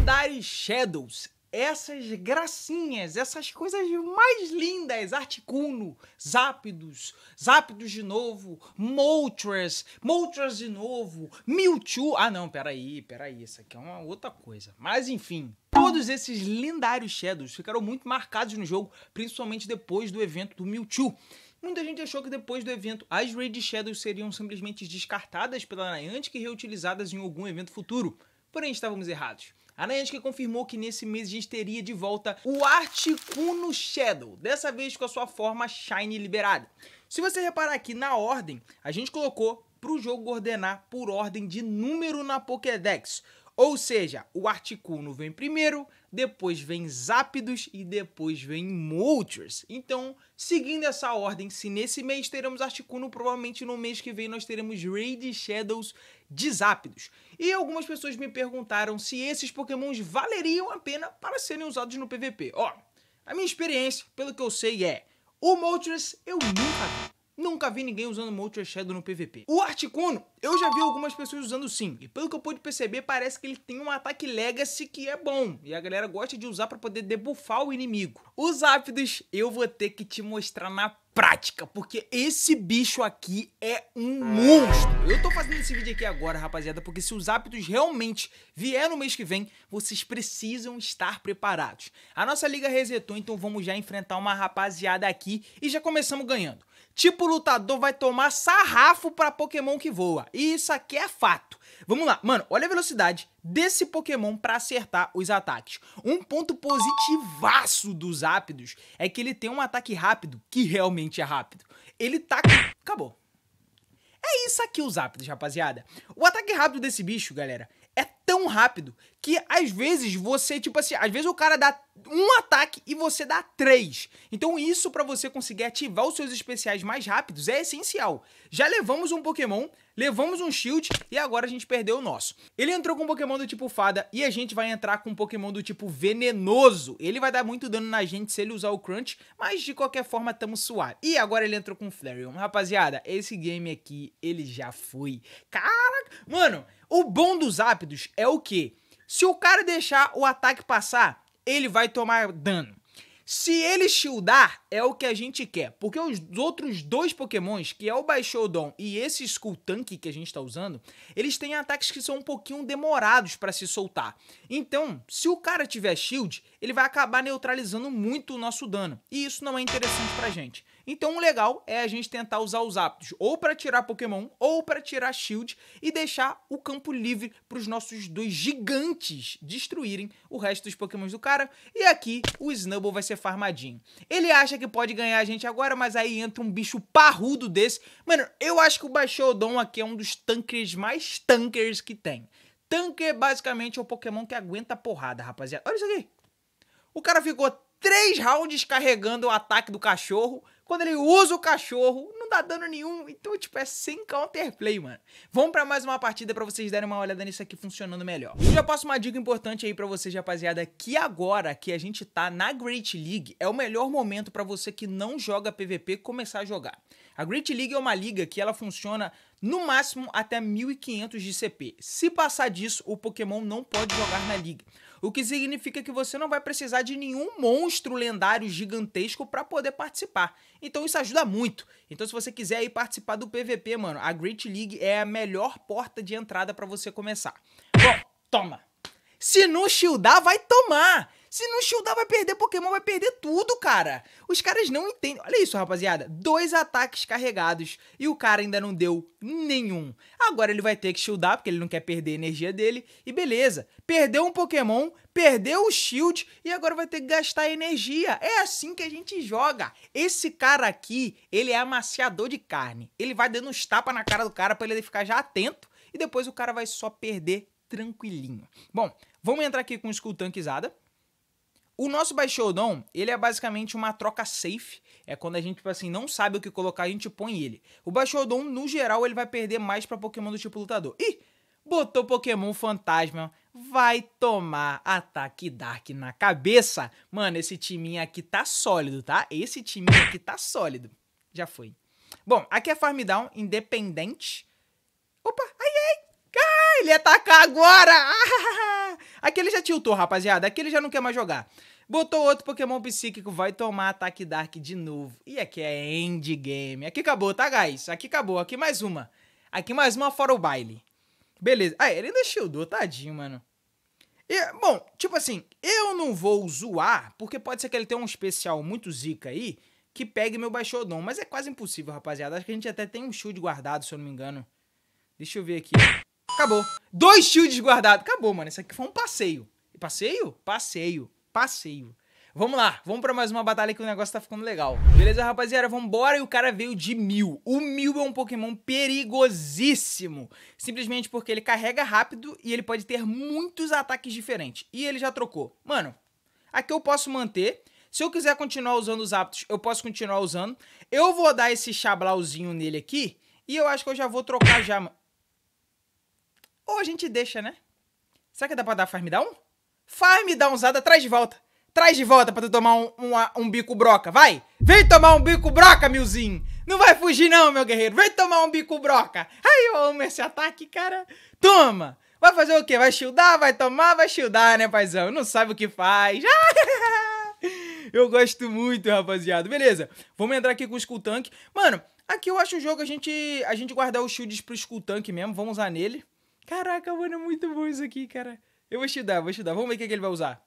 Legendários Shadows, essas gracinhas, essas coisas mais lindas, Articuno, Zapdos, Zapdos de novo, Moltres, Moltres de novo, Mewtwo, ah não, peraí, peraí, isso aqui é uma outra coisa, mas enfim, Todos esses lendários Shadows ficaram muito marcados no jogo, principalmente depois do evento do Mewtwo. Muita gente achou que depois do evento, as Raid Shadows seriam simplesmente descartadas pela Niantic e reutilizadas em algum evento futuro. Porém, estávamos errados. A Niantic confirmou que nesse mês a gente teria de volta o Articuno Shadow, dessa vez com a sua forma Shine liberada. Se você reparar aqui na ordem, a gente colocou para o jogo ordenar por ordem de número na Pokédex. Ou seja, o Articuno vem primeiro, depois vem Zapdos e depois vem Moltres. Então, seguindo essa ordem, se nesse mês teremos Articuno, provavelmente no mês que vem nós teremos Raid Shadows de Zapdos. E algumas pessoas me perguntaram se esses pokémons valeriam a pena para serem usados no PVP. Ó, a minha experiência, pelo que eu sei, é... O Moltres eu nunca vi. Nunca vi ninguém usando multishadow Shadow no PVP. O Articuno, eu já vi algumas pessoas usando sim, e pelo que eu pude perceber, parece que ele tem um ataque Legacy que é bom, e a galera gosta de usar para poder debufar o inimigo. Os ápidos eu vou ter que te mostrar na prática, porque esse bicho aqui é um monstro. Eu tô fazendo esse vídeo aqui agora, rapaziada, porque se os hábitos realmente vieram no mês que vem, vocês precisam estar preparados. A nossa liga resetou, então vamos já enfrentar uma rapaziada aqui e já começamos ganhando. Tipo lutador vai tomar sarrafo pra Pokémon que voa, e isso aqui é fato. Vamos lá, mano, olha a velocidade desse Pokémon para acertar os ataques. Um ponto positivaço dos Ápidos é que ele tem um ataque rápido, que realmente é rápido. Ele tá... Acabou. É isso aqui os Ápidos, rapaziada. O ataque rápido desse bicho, galera, tão rápido que às vezes você, tipo assim, às vezes o cara dá um ataque e você dá três. Então isso para você conseguir ativar os seus especiais mais rápidos é essencial. Já levamos um Pokémon, levamos um Shield e agora a gente perdeu o nosso. Ele entrou com um Pokémon do tipo Fada e a gente vai entrar com um Pokémon do tipo Venenoso. Ele vai dar muito dano na gente se ele usar o Crunch, mas de qualquer forma tamo suar E agora ele entrou com Flareon. Rapaziada, esse game aqui, ele já foi. Caraca! Mano... O bom dos ápidos é o que? Se o cara deixar o ataque passar, ele vai tomar dano. Se ele shieldar, é o que a gente quer. Porque os outros dois pokémons, que é o Baixodon e esse Skull Tank que a gente está usando, eles têm ataques que são um pouquinho demorados para se soltar. Então, se o cara tiver shield, ele vai acabar neutralizando muito o nosso dano. E isso não é interessante pra gente. Então o legal é a gente tentar usar os aptos ou para tirar Pokémon ou para tirar Shield e deixar o campo livre para os nossos dois gigantes destruírem o resto dos Pokémons do cara. E aqui o Snubble vai ser farmadinho. Ele acha que pode ganhar a gente agora, mas aí entra um bicho parrudo desse. Mano, eu acho que o Baixodon aqui é um dos tankers mais tankers que tem. Tanker basicamente é o Pokémon que aguenta porrada, rapaziada. Olha isso aqui. O cara ficou três rounds carregando o ataque do cachorro quando ele usa o cachorro, não dá dano nenhum. Então, tipo, é sem counterplay, mano. Vamos para mais uma partida para vocês darem uma olhada nisso aqui funcionando melhor. Eu já passo uma dica importante aí para vocês, rapaziada, que agora que a gente tá na Great League, é o melhor momento para você que não joga PVP começar a jogar. A Great League é uma liga que ela funciona no máximo até 1500 de CP. Se passar disso, o Pokémon não pode jogar na liga. O que significa que você não vai precisar de nenhum monstro lendário gigantesco para poder participar. Então isso ajuda muito. Então se você quiser ir participar do PVP, mano, a Great League é a melhor porta de entrada para você começar. Bom, toma. Se não shieldar, vai tomar. Se não shieldar, vai perder Pokémon, vai perder tudo, cara. Os caras não entendem. Olha isso, rapaziada. Dois ataques carregados e o cara ainda não deu nenhum. Agora ele vai ter que shieldar, porque ele não quer perder a energia dele. E beleza. Perdeu um Pokémon, perdeu o shield e agora vai ter que gastar energia. É assim que a gente joga. Esse cara aqui, ele é amaciador de carne. Ele vai dando uns tapas na cara do cara para ele ficar já atento. E depois o cara vai só perder tranquilinho. Bom, vamos entrar aqui com o Skull Tankizada. O nosso buy ele é basicamente uma troca safe. É quando a gente, tipo assim, não sabe o que colocar, a gente põe ele. O buy no geral, ele vai perder mais para Pokémon do tipo lutador. Ih, botou Pokémon fantasma, vai tomar ataque Dark na cabeça. Mano, esse timinho aqui tá sólido, tá? Esse timinho aqui tá sólido. Já foi. Bom, aqui é Farm Down, independente. Opa, ai, ai. Ah, ele ataca agora! Ah, Aquele já tiltou, rapaziada. Aquele já não quer mais jogar. Botou outro Pokémon psíquico, vai tomar ataque Dark de novo. E aqui é endgame. Aqui acabou, tá, guys? Aqui acabou. Aqui mais uma. Aqui mais uma fora o baile. Beleza. Ah, ele ainda shieldou, tadinho, mano. E, bom, tipo assim, eu não vou zoar, porque pode ser que ele tenha um especial muito zica aí, que pegue meu Baixodon. Mas é quase impossível, rapaziada. Acho que a gente até tem um shield guardado, se eu não me engano. Deixa eu ver aqui. Acabou. Dois shields guardados. Acabou, mano. Isso aqui foi um passeio. Passeio? Passeio. Passeio. Vamos lá, vamos pra mais uma batalha que o negócio tá ficando legal. Beleza, rapaziada? Vambora. E o cara veio de Mil. O Mil é um Pokémon perigosíssimo. Simplesmente porque ele carrega rápido e ele pode ter muitos ataques diferentes. E ele já trocou. Mano, aqui eu posso manter. Se eu quiser continuar usando os aptos, eu posso continuar usando. Eu vou dar esse chablauzinho nele aqui. E eu acho que eu já vou trocar já, mano. Ou a gente deixa, né? Será que dá pra dar farm down? Farm downzada, traz de volta. Traz de volta pra tu tomar um, um, um bico broca, vai! Vem tomar um bico broca, milzinho! Não vai fugir não, meu guerreiro! Vem tomar um bico broca! Ai, eu amo esse ataque, cara! Toma! Vai fazer o quê? Vai shieldar? Vai tomar? Vai shieldar, né, paizão? Não sabe o que faz! eu gosto muito, rapaziada. Beleza, vamos entrar aqui com o Skull Tank. Mano, aqui eu acho o jogo a gente, a gente guardar os shields pro Skull Tank mesmo. Vamos usar nele. Caraca, mano, é muito bom isso aqui, cara. Eu vou estudar, vou estudar. Vamos ver o que, que ele vai usar.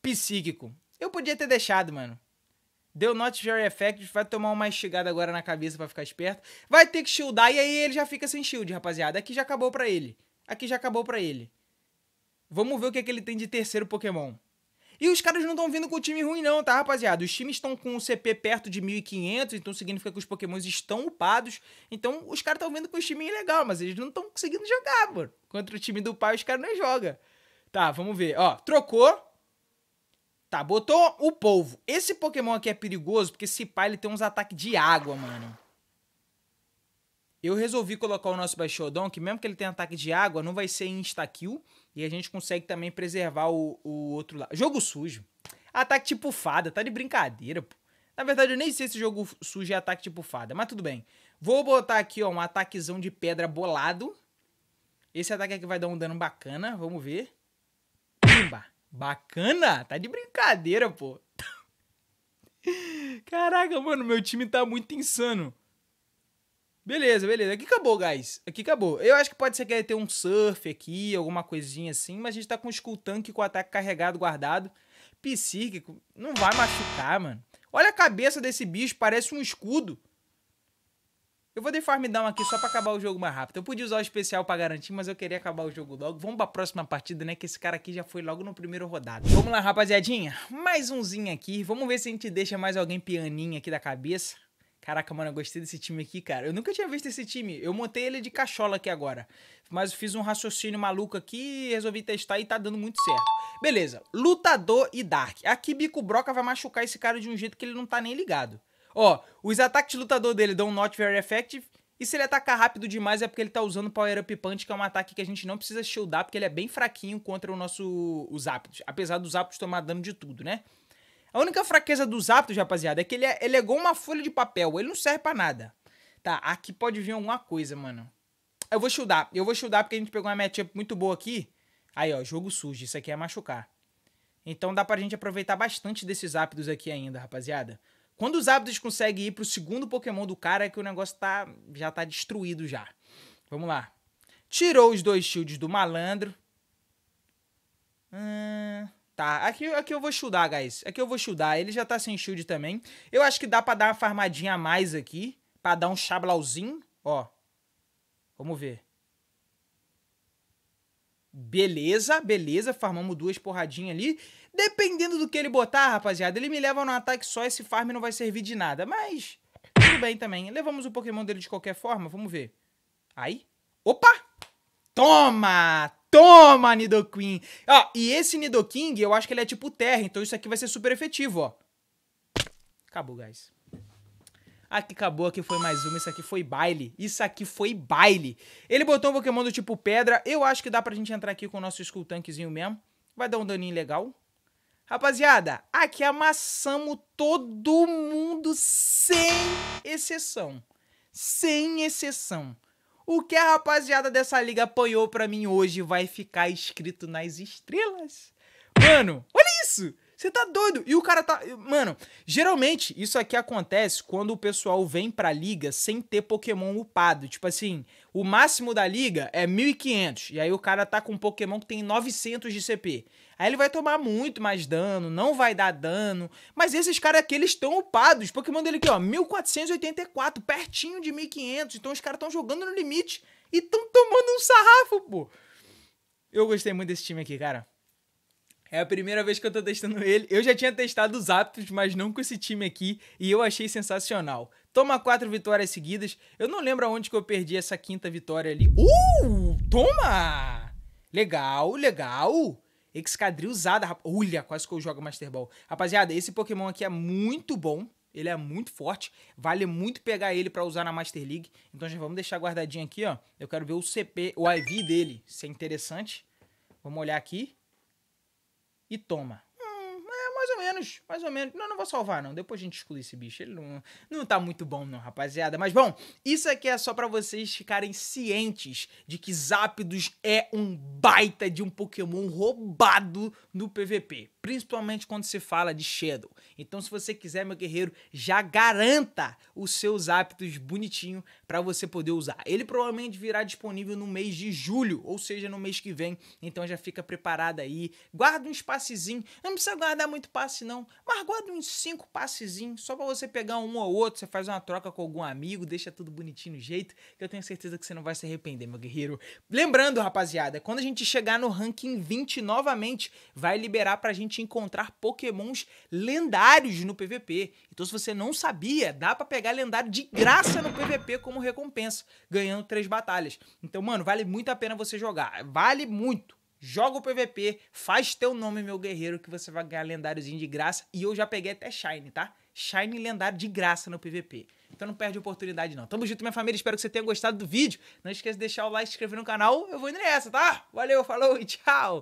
Psíquico. Eu podia ter deixado, mano. Deu Not Very Effect, vai tomar uma estigada agora na cabeça para ficar esperto. Vai ter que shieldar e aí ele já fica sem shield, rapaziada. Aqui já acabou pra ele. Aqui já acabou pra ele. Vamos ver o que, que ele tem de terceiro Pokémon. E os caras não estão vindo com o time ruim, não, tá, rapaziada? Os times estão com o CP perto de 1.500, então significa que os pokémons estão upados. Então os caras estão vindo com o time legal, mas eles não estão conseguindo jogar, mano. Contra o time do pai, os caras não jogam. Tá, vamos ver. Ó, trocou. Tá, botou o polvo. Esse Pokémon aqui é perigoso, porque esse pai ele tem uns ataques de água, mano. Eu resolvi colocar o nosso Baixodon, que mesmo que ele tenha ataque de água, não vai ser insta-kill. E a gente consegue também preservar o, o outro lado. Jogo sujo. Ataque tipo fada, tá de brincadeira, pô. Na verdade, eu nem sei se jogo sujo é ataque tipo fada, mas tudo bem. Vou botar aqui, ó, um ataquezão de pedra bolado. Esse ataque aqui vai dar um dano bacana, vamos ver. Pimba! Bacana? Tá de brincadeira, pô. Caraca, mano, meu time tá muito insano. Beleza, beleza. Aqui acabou, guys. Aqui acabou. Eu acho que pode ser que ele tenha um surf aqui, alguma coisinha assim, mas a gente tá com o Skull Tank com o ataque carregado, guardado. Psíquico. Não vai machucar, mano. Olha a cabeça desse bicho, parece um escudo. Eu vou deixar me um aqui só pra acabar o jogo mais rápido. Eu podia usar o especial pra garantir, mas eu queria acabar o jogo logo. Vamos pra próxima partida, né? Que esse cara aqui já foi logo no primeiro rodado. Vamos lá, rapaziadinha. Mais umzinho aqui. Vamos ver se a gente deixa mais alguém pianinho aqui da cabeça. Caraca, mano, eu gostei desse time aqui, cara. Eu nunca tinha visto esse time. Eu montei ele de cachola aqui agora. Mas eu fiz um raciocínio maluco aqui, e resolvi testar e tá dando muito certo. Beleza, lutador e Dark. Aqui Bico Broca vai machucar esse cara de um jeito que ele não tá nem ligado. Ó, os ataques de lutador dele dão not very effective. E se ele atacar rápido demais é porque ele tá usando Power Up Punch, que é um ataque que a gente não precisa shieldar, porque ele é bem fraquinho contra o nosso, os Zapdos. Apesar dos Zapdos tomar dano de tudo, né? A única fraqueza dos ápitos, rapaziada, é que ele é, ele é igual uma folha de papel. Ele não serve para nada. Tá, aqui pode vir alguma coisa, mano. Eu vou chudar, Eu vou chudar porque a gente pegou uma matchup muito boa aqui. Aí, ó, jogo sujo. Isso aqui é machucar. Então dá pra gente aproveitar bastante desses ápidos aqui ainda, rapaziada. Quando os ápidos conseguem ir pro segundo Pokémon do cara, é que o negócio tá, já tá destruído já. Vamos lá. Tirou os dois shields do malandro. Hum tá? Aqui, aqui eu vou chudar guys. Aqui eu vou chudar Ele já tá sem shield também. Eu acho que dá pra dar uma farmadinha a mais aqui. Pra dar um chablauzinho. Ó. Vamos ver. Beleza, beleza. Farmamos duas porradinhas ali. Dependendo do que ele botar, rapaziada, ele me leva num ataque só. Esse farm não vai servir de nada. Mas tudo bem também. Levamos o Pokémon dele de qualquer forma. Vamos ver. Aí. Opa! Toma! Toma, Nidoqueen! Ó, ah, e esse Nidoking, eu acho que ele é tipo terra, então isso aqui vai ser super efetivo, ó. Acabou, guys. Aqui ah, acabou, aqui foi mais uma, isso aqui foi baile. Isso aqui foi baile. Ele botou um Pokémon do tipo pedra, eu acho que dá pra gente entrar aqui com o nosso Skull Tankzinho mesmo. Vai dar um daninho legal. Rapaziada, aqui amassamos todo mundo sem exceção. Sem exceção. O que a rapaziada dessa liga apanhou para mim hoje vai ficar escrito nas estrelas. Mano, olha isso! Você tá doido? E o cara tá. Mano, geralmente isso aqui acontece quando o pessoal vem pra liga sem ter Pokémon upado. Tipo assim, o máximo da liga é 1500. E aí o cara tá com um Pokémon que tem 900 de CP. Aí ele vai tomar muito mais dano, não vai dar dano. Mas esses caras aqui, eles estão upados. Pokémon dele aqui, ó, 1484, pertinho de 1500. Então os caras estão jogando no limite e estão tomando um sarrafo, pô. Eu gostei muito desse time aqui, cara. É a primeira vez que eu tô testando ele. Eu já tinha testado os Aptos, mas não com esse time aqui, e eu achei sensacional. Toma quatro vitórias seguidas. Eu não lembro aonde que eu perdi essa quinta vitória ali. Uh! Toma! Legal, legal. Excadril usada, rap... Olha, quase que eu jogo Master Ball. Rapaziada, esse Pokémon aqui é muito bom. Ele é muito forte, vale muito pegar ele para usar na Master League. Então já vamos deixar guardadinho aqui, ó. Eu quero ver o CP, o IV dele, se é interessante. Vamos olhar aqui. E toma. Hum, é mais menos, mais ou menos. Não, não vou salvar, não. Depois a gente exclui esse bicho. Ele não, não tá muito bom, não, rapaziada. Mas bom, isso aqui é só para vocês ficarem cientes de que Zapdos é um baita de um Pokémon roubado no PVP. Principalmente quando se fala de Shadow. Então, se você quiser, meu guerreiro, já garanta os seus Zapdos bonitinho para você poder usar. Ele provavelmente virá disponível no mês de julho, ou seja, no mês que vem. Então já fica preparado aí. Guarda um espacezinho. Não precisa guardar muito espaço passe, não. Mas guarda uns cinco passezinhos, só para você pegar um ou outro, você faz uma troca com algum amigo, deixa tudo bonitinho no jeito, que eu tenho certeza que você não vai se arrepender, meu guerreiro. Lembrando, rapaziada, quando a gente chegar no ranking 20 novamente, vai liberar pra gente encontrar pokémons lendários no PVP. Então se você não sabia, dá para pegar lendário de graça no PVP como recompensa, ganhando três batalhas. Então, mano, vale muito a pena você jogar. Vale muito joga o PVP, faz teu nome, meu guerreiro, que você vai ganhar lendáriozinho de graça. E eu já peguei até Shine, tá? Shine lendário de graça no PVP. Então não perde oportunidade, não. Tamo junto, minha família. Espero que você tenha gostado do vídeo. Não esqueça de deixar o like, se inscrever no canal. Eu vou indo nessa, tá? Valeu, falou e tchau!